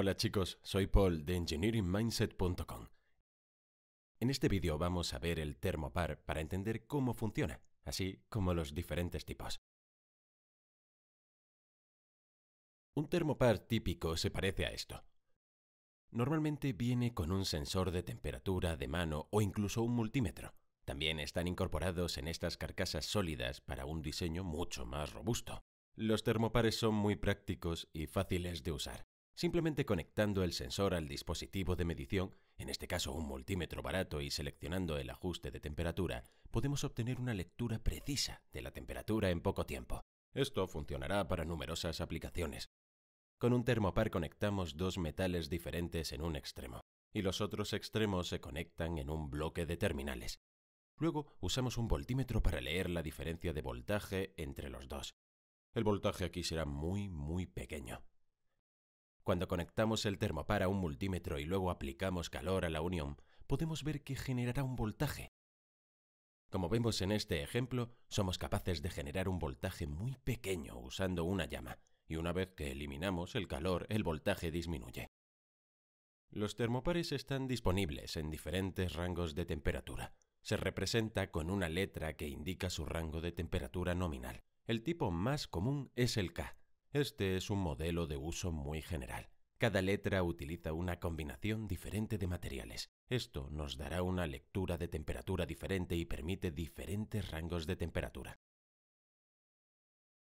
Hola chicos, soy Paul de engineeringmindset.com. En este vídeo vamos a ver el termopar para entender cómo funciona, así como los diferentes tipos. Un termopar típico se parece a esto. Normalmente viene con un sensor de temperatura de mano o incluso un multímetro. También están incorporados en estas carcasas sólidas para un diseño mucho más robusto. Los termopares son muy prácticos y fáciles de usar simplemente conectando el sensor al dispositivo de medición, en este caso un multímetro barato y seleccionando el ajuste de temperatura, podemos obtener una lectura precisa de la temperatura en poco tiempo. Esto funcionará para numerosas aplicaciones. Con un termopar conectamos dos metales diferentes en un extremo, y los otros extremos se conectan en un bloque de terminales. Luego usamos un voltímetro para leer la diferencia de voltaje entre los dos. El voltaje aquí será muy, muy pequeño, cuando conectamos el termopar a un multímetro y luego aplicamos calor a la unión, podemos ver que generará un voltaje. Como vemos en este ejemplo, somos capaces de generar un voltaje muy pequeño usando una llama, y una vez que eliminamos el calor, el voltaje disminuye. Los termopares están disponibles en diferentes rangos de temperatura. Se representa con una letra que indica su rango de temperatura nominal. El tipo más común es el K, este es un modelo de uso muy general. Cada letra utiliza una combinación diferente de materiales. Esto nos dará una lectura de temperatura diferente y permite diferentes rangos de temperatura.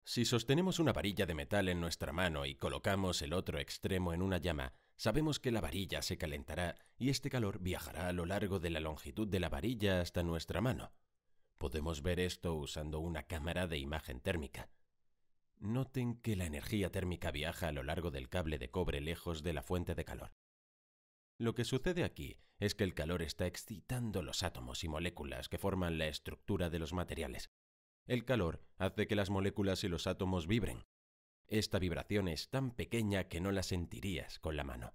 Si sostenemos una varilla de metal en nuestra mano y colocamos el otro extremo en una llama, sabemos que la varilla se calentará y este calor viajará a lo largo de la longitud de la varilla hasta nuestra mano. Podemos ver esto usando una cámara de imagen térmica noten que la energía térmica viaja a lo largo del cable de cobre lejos de la fuente de calor. Lo que sucede aquí es que el calor está excitando los átomos y moléculas que forman la estructura de los materiales. El calor hace que las moléculas y los átomos vibren. Esta vibración es tan pequeña que no la sentirías con la mano.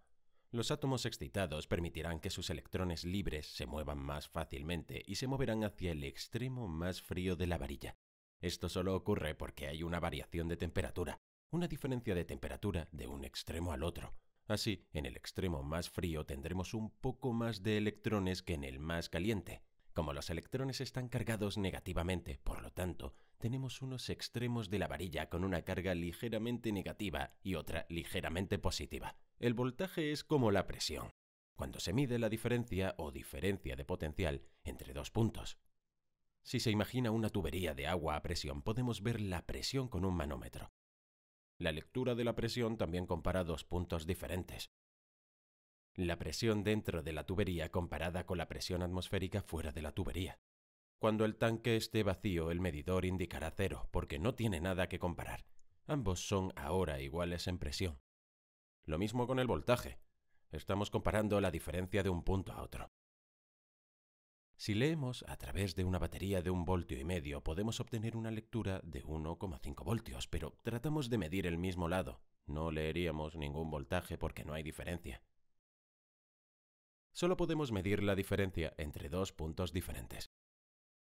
Los átomos excitados permitirán que sus electrones libres se muevan más fácilmente y se moverán hacia el extremo más frío de la varilla. Esto solo ocurre porque hay una variación de temperatura, una diferencia de temperatura de un extremo al otro. Así, en el extremo más frío tendremos un poco más de electrones que en el más caliente. Como los electrones están cargados negativamente, por lo tanto, tenemos unos extremos de la varilla con una carga ligeramente negativa y otra ligeramente positiva. El voltaje es como la presión cuando se mide la diferencia o diferencia de potencial entre dos puntos. Si se imagina una tubería de agua a presión, podemos ver la presión con un manómetro. La lectura de la presión también compara dos puntos diferentes. La presión dentro de la tubería comparada con la presión atmosférica fuera de la tubería. Cuando el tanque esté vacío, el medidor indicará cero, porque no tiene nada que comparar. Ambos son ahora iguales en presión. Lo mismo con el voltaje. Estamos comparando la diferencia de un punto a otro. Si leemos a través de una batería de un voltio y medio, podemos obtener una lectura de 1,5 voltios, pero tratamos de medir el mismo lado. No leeríamos ningún voltaje porque no hay diferencia. Solo podemos medir la diferencia entre dos puntos diferentes.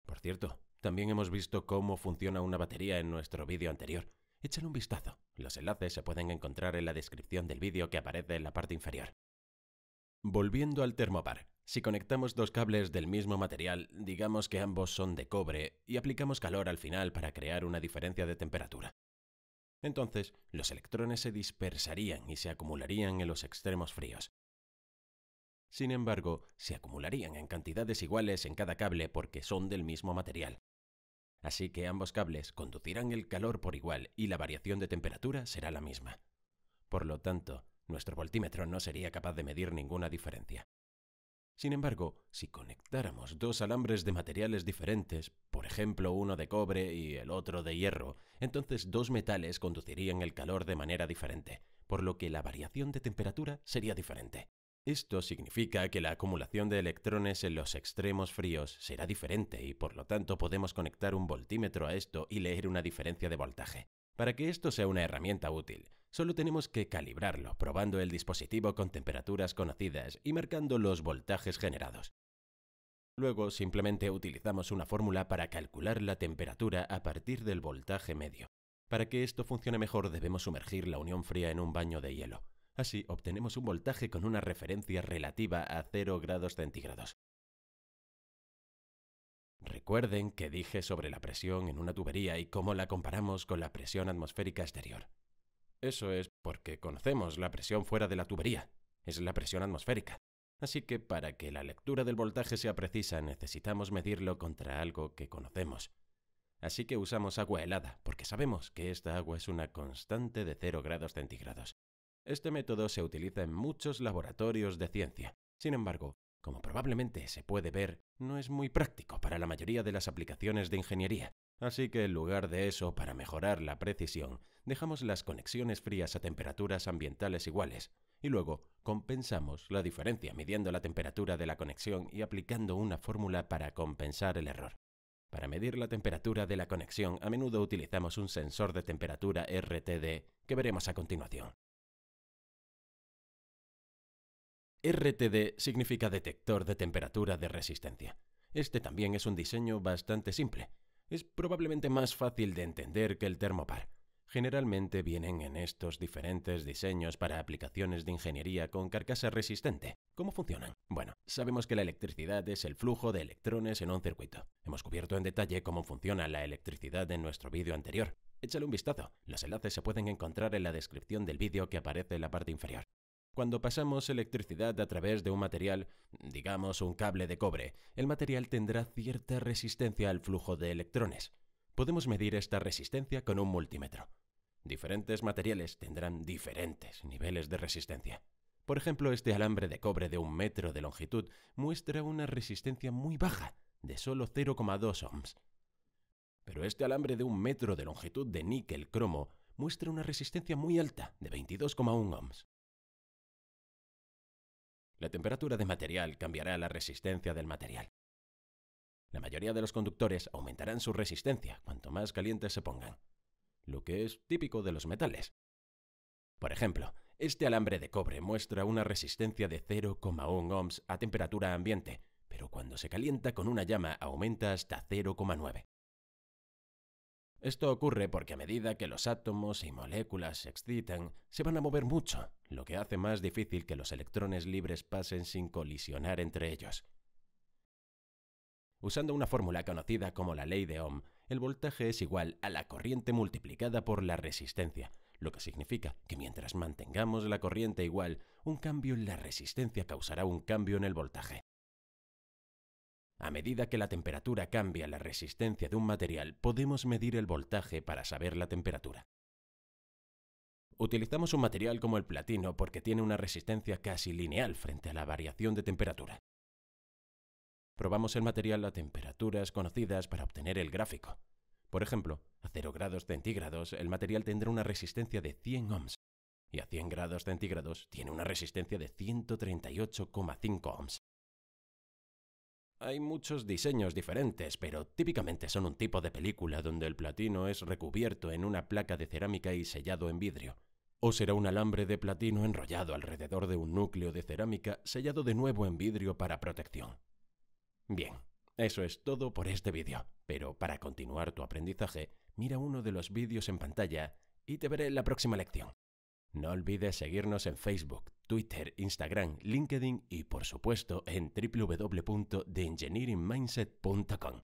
Por cierto, también hemos visto cómo funciona una batería en nuestro vídeo anterior. Échale un vistazo. Los enlaces se pueden encontrar en la descripción del vídeo que aparece en la parte inferior. Volviendo al termopar. Si conectamos dos cables del mismo material, digamos que ambos son de cobre y aplicamos calor al final para crear una diferencia de temperatura. Entonces, los electrones se dispersarían y se acumularían en los extremos fríos. Sin embargo, se acumularían en cantidades iguales en cada cable porque son del mismo material. Así que ambos cables conducirán el calor por igual y la variación de temperatura será la misma. Por lo tanto, nuestro voltímetro no sería capaz de medir ninguna diferencia. Sin embargo, si conectáramos dos alambres de materiales diferentes, por ejemplo uno de cobre y el otro de hierro, entonces dos metales conducirían el calor de manera diferente, por lo que la variación de temperatura sería diferente. Esto significa que la acumulación de electrones en los extremos fríos será diferente y por lo tanto podemos conectar un voltímetro a esto y leer una diferencia de voltaje. Para que esto sea una herramienta útil, Solo tenemos que calibrarlo, probando el dispositivo con temperaturas conocidas y marcando los voltajes generados. Luego simplemente utilizamos una fórmula para calcular la temperatura a partir del voltaje medio. Para que esto funcione mejor debemos sumergir la unión fría en un baño de hielo. Así obtenemos un voltaje con una referencia relativa a 0 grados centígrados. Recuerden que dije sobre la presión en una tubería y cómo la comparamos con la presión atmosférica exterior. Eso es porque conocemos la presión fuera de la tubería, es la presión atmosférica. Así que para que la lectura del voltaje sea precisa necesitamos medirlo contra algo que conocemos. Así que usamos agua helada, porque sabemos que esta agua es una constante de 0 grados centígrados. Este método se utiliza en muchos laboratorios de ciencia. Sin embargo, como probablemente se puede ver, no es muy práctico para la mayoría de las aplicaciones de ingeniería. Así que en lugar de eso, para mejorar la precisión, dejamos las conexiones frías a temperaturas ambientales iguales y luego compensamos la diferencia midiendo la temperatura de la conexión y aplicando una fórmula para compensar el error. Para medir la temperatura de la conexión a menudo utilizamos un sensor de temperatura RTD que veremos a continuación. RTD significa detector de temperatura de resistencia. Este también es un diseño bastante simple es probablemente más fácil de entender que el termopar. Generalmente vienen en estos diferentes diseños para aplicaciones de ingeniería con carcasa resistente. ¿Cómo funcionan? Bueno, sabemos que la electricidad es el flujo de electrones en un circuito. Hemos cubierto en detalle cómo funciona la electricidad en nuestro vídeo anterior. Échale un vistazo. Los enlaces se pueden encontrar en la descripción del vídeo que aparece en la parte inferior. Cuando pasamos electricidad a través de un material, digamos un cable de cobre, el material tendrá cierta resistencia al flujo de electrones. Podemos medir esta resistencia con un multímetro. Diferentes materiales tendrán diferentes niveles de resistencia. Por ejemplo, este alambre de cobre de un metro de longitud muestra una resistencia muy baja, de solo 0,2 ohms. Pero este alambre de un metro de longitud de níquel cromo muestra una resistencia muy alta, de 22,1 ohms. La temperatura de material cambiará la resistencia del material. La mayoría de los conductores aumentarán su resistencia cuanto más calientes se pongan, lo que es típico de los metales. Por ejemplo, este alambre de cobre muestra una resistencia de 0,1 ohms a temperatura ambiente, pero cuando se calienta con una llama aumenta hasta 0,9. Esto ocurre porque a medida que los átomos y moléculas se excitan, se van a mover mucho, lo que hace más difícil que los electrones libres pasen sin colisionar entre ellos. Usando una fórmula conocida como la ley de Ohm, el voltaje es igual a la corriente multiplicada por la resistencia, lo que significa que mientras mantengamos la corriente igual, un cambio en la resistencia causará un cambio en el voltaje. A medida que la temperatura cambia la resistencia de un material, podemos medir el voltaje para saber la temperatura. Utilizamos un material como el platino porque tiene una resistencia casi lineal frente a la variación de temperatura. Probamos el material a temperaturas conocidas para obtener el gráfico. Por ejemplo, a 0 grados centígrados el material tendrá una resistencia de 100 ohms y a 100 grados centígrados tiene una resistencia de 138,5 ohms. Hay muchos diseños diferentes, pero típicamente son un tipo de película donde el platino es recubierto en una placa de cerámica y sellado en vidrio. O será un alambre de platino enrollado alrededor de un núcleo de cerámica sellado de nuevo en vidrio para protección. Bien, eso es todo por este vídeo, pero para continuar tu aprendizaje, mira uno de los vídeos en pantalla y te veré en la próxima lección. No olvides seguirnos en Facebook, Twitter, Instagram, LinkedIn y por supuesto en www.theengineeringmindset.com.